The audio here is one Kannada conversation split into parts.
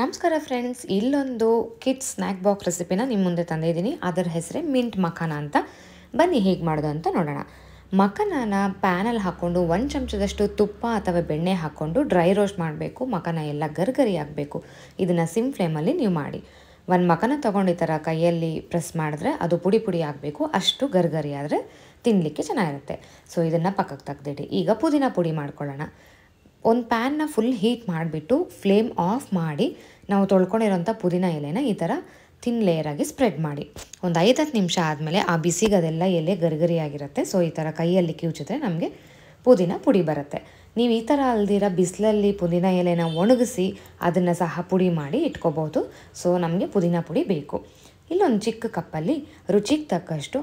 ನಮಸ್ಕಾರ ಫ್ರೆಂಡ್ಸ್ ಇಲ್ಲೊಂದು ಕಿಡ್ಸ್ ಸ್ನ್ಯಾಕ್ ಬಾಕ್ಸ್ ರೆಸಿಪಿನ ನಿಮ್ಮ ಮುಂದೆ ತಂದಿದ್ದೀನಿ ಅದರ ಹೆಸರೇ ಮಿಂಟ್ ಮಖಾನ ಅಂತ ಬನ್ನಿ ಹೇಗೆ ಮಾಡೋದು ಅಂತ ನೋಡೋಣ ಮಖಾನನ ಪ್ಯಾನಲ್ಲಿ ಹಾಕ್ಕೊಂಡು ಒಂದು ಚಮಚದಷ್ಟು ತುಪ್ಪ ಅಥವಾ ಬೆಣ್ಣೆ ಹಾಕ್ಕೊಂಡು ಡ್ರೈ ರೋಸ್ಟ್ ಮಾಡಬೇಕು ಮಖನ ಎಲ್ಲ ಗರ್ಗರಿ ಆಗಬೇಕು ಇದನ್ನು ಸಿಮ್ ಫ್ಲೇಮಲ್ಲಿ ನೀವು ಮಾಡಿ ಒಂದು ಮಖನ ತೊಗೊಂಡು ಈ ಥರ ಕೈಯಲ್ಲಿ ಪ್ರೆಸ್ ಮಾಡಿದ್ರೆ ಅದು ಪುಡಿ ಪುಡಿ ಆಗಬೇಕು ಅಷ್ಟು ಗರ್ಗರಿ ಆದರೆ ತಿನ್ನಲಿಕ್ಕೆ ಚೆನ್ನಾಗಿರುತ್ತೆ ಸೊ ಇದನ್ನು ಪಕ್ಕಕ್ಕೆ ತೆಗ್ದಿಡಿ ಈಗ ಪುದೀನ ಪುಡಿ ಮಾಡ್ಕೊಳ್ಳೋಣ ಒಂದು ಪ್ಯಾನ್ನ ಫುಲ್ ಹೀಟ್ ಮಾಡಿಬಿಟ್ಟು ಫ್ಲೇಮ್ ಆಫ್ ಮಾಡಿ ನಾವು ತೊಳ್ಕೊಂಡಿರೋಂಥ ಪುದೀನ ಎಲೆನ ಈ ಥರ ತಿನ್ ಲೇಯರಾಗಿ ಸ್ಪ್ರೆಡ್ ಮಾಡಿ ಒಂದು ಐದು ಹತ್ತು ನಿಮಿಷ ಆದಮೇಲೆ ಆ ಬಿಸಿಗೆ ಅದೆಲ್ಲ ಎಲೆ ಗರಿಗರಿಯಾಗಿರುತ್ತೆ ಸೊ ಈ ಥರ ಕೈಯಲ್ಲಿ ಕಿವುಚಿದ್ರೆ ನಮಗೆ ಪುದೀನ ಪುಡಿ ಬರುತ್ತೆ ನೀವು ಈ ಥರ ಅಲ್ದಿರ ಬಿಸಿಲಲ್ಲಿ ಪುದೀನ ಎಲೆನ ಒಣಗಿಸಿ ಅದನ್ನು ಸಹ ಪುಡಿ ಮಾಡಿ ಇಟ್ಕೋಬೋದು ಸೊ ನಮಗೆ ಪುದೀನ ಪುಡಿ ಬೇಕು ಇಲ್ಲೊಂದು ಚಿಕ್ಕ ಕಪ್ಪಲ್ಲಿ ರುಚಿಗೆ ತಕ್ಕಷ್ಟು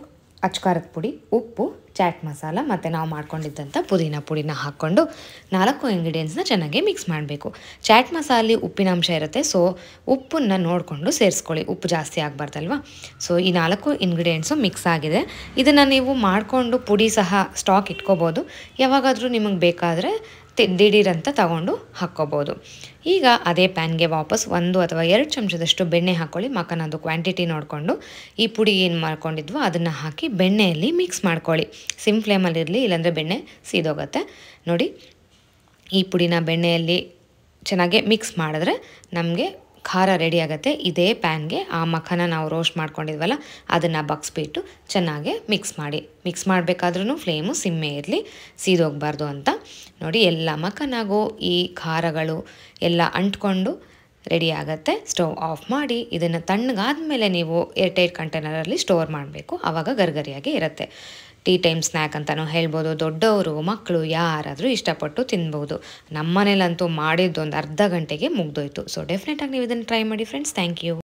ಅಚ್ಕಾರದ ಪುಡಿ ಉಪ್ಪು ಚಾಟ್ ಮಸಾಲ ಮತ್ತು ನಾವು ಮಾಡ್ಕೊಂಡಿದ್ದಂಥ ಪುದೀನ ಪುಡಿನ ಹಾಕ್ಕೊಂಡು ನಾಲ್ಕು ಇಂಗ್ರೀಡಿಯೆಂಟ್ಸ್ನ ಚೆನ್ನಾಗಿ ಮಿಕ್ಸ್ ಮಾಡಬೇಕು ಚಾಟ್ ಮಸಾಲೆ ಉಪ್ಪಿನಾಂಶ ಇರುತ್ತೆ ಸೊ ಉಪ್ಪನ್ನು ನೋಡಿಕೊಂಡು ಸೇರಿಸ್ಕೊಳ್ಳಿ ಉಪ್ಪು ಜಾಸ್ತಿ ಆಗಬಾರ್ದಲ್ವ ಸೊ ಈ ನಾಲ್ಕು ಇಂಗ್ರೀಡಿಯೆಂಟ್ಸು ಮಿಕ್ಸ್ ಆಗಿದೆ ಇದನ್ನು ನೀವು ಮಾಡಿಕೊಂಡು ಪುಡಿ ಸಹ ಸ್ಟಾಕ್ ಇಟ್ಕೋಬೋದು ಯಾವಾಗಾದರೂ ನಿಮಗೆ ಬೇಕಾದರೆ ದಿಢೀರಂತ ತಗೊಂಡು ಹಾಕ್ಕೋಬೋದು ಈಗ ಅದೇ ಪ್ಯಾನ್ಗೆ ವಾಪಸ್ ಒಂದು ಅಥವಾ ಎರಡು ಚಮಚದಷ್ಟು ಬೆಣ್ಣೆ ಹಾಕ್ಕೊಳ್ಳಿ ಮಕ್ಕನದು ಕ್ವಾಂಟಿಟಿ ನೋಡಿಕೊಂಡು ಈ ಪುಡಿ ಏನು ಮಾಡ್ಕೊಂಡಿದ್ವೋ ಅದನ್ನು ಹಾಕಿ ಬೆಣ್ಣೆಯಲ್ಲಿ ಮಿಕ್ಸ್ ಮಾಡ್ಕೊಳ್ಳಿ ಸಿಮ್ ಫ್ಲೇಮಲ್ಲಿರಲಿ ಇಲ್ಲಾಂದರೆ ಬೆಣ್ಣೆ ಸೀದೋಗುತ್ತೆ ನೋಡಿ ಈ ಪುಡಿನ ಬೆಣ್ಣೆಯಲ್ಲಿ ಚೆನ್ನಾಗೆ ಮಿಕ್ಸ್ ಮಾಡಿದ್ರೆ ನಮಗೆ ಖಾರ ರೆಡಿ ಆಗುತ್ತೆ ಇದೇ ಪ್ಯಾನ್ಗೆ ಆ ಮಖನ ನಾವು ರೋಸ್ಟ್ ಮಾಡ್ಕೊಂಡಿದ್ವಲ್ಲ ಅದನ್ನು ಬಗ್ಸ್ಬಿಟ್ಟು ಚೆನ್ನಾಗೆ ಮಿಕ್ಸ್ ಮಾಡಿ ಮಿಕ್ಸ್ ಮಾಡಬೇಕಾದ್ರೂ ಫ್ಲೇಮು ಸಿಮ್ಮೆ ಇರಲಿ ಸೀದೋಗ್ಬಾರ್ದು ಅಂತ ನೋಡಿ ಎಲ್ಲ ಮಖನಾಗೂ ಈ ಖಾರಗಳು ಎಲ್ಲ ಅಂಟ್ಕೊಂಡು ರೆಡಿ ಆಗುತ್ತೆ ಸ್ಟೌವ್ ಆಫ್ ಮಾಡಿ ಇದನ್ನು ತಣ್ಣಗಾದ ಮೇಲೆ ನೀವು ಏರ್ಟೈಟ್ ಕಂಟೈನರಲ್ಲಿ ಸ್ಟೋರ್ ಮಾಡಬೇಕು ಆವಾಗ ಗರ್ಗರಿಯಾಗಿ ಇರುತ್ತೆ ಟೀ ಟೈಮ್ ಸ್ನ್ಯಾಕ್ ಅಂತಲೂ ಹೇಳ್ಬೋದು ದೊಡ್ಡವರು ಮಕ್ಕಳು ಯಾರಾದರೂ ಇಷ್ಟಪಟ್ಟು ತಿನ್ಬೋದು ನಮ್ಮ ಮನೇಲಂತೂ ಮಾಡಿದ್ದೊಂದು ಅರ್ಧ ಗಂಟೆಗೆ ಮುಗ್ದೋಯ್ತು ಸೊ ಡೆಫಿನೆಟಾಗಿ ನೀವು ಇದನ್ನು ಟ್ರೈ ಮಾಡಿ ಫ್ರೆಂಡ್ಸ್ ಥ್ಯಾಂಕ್ ಯು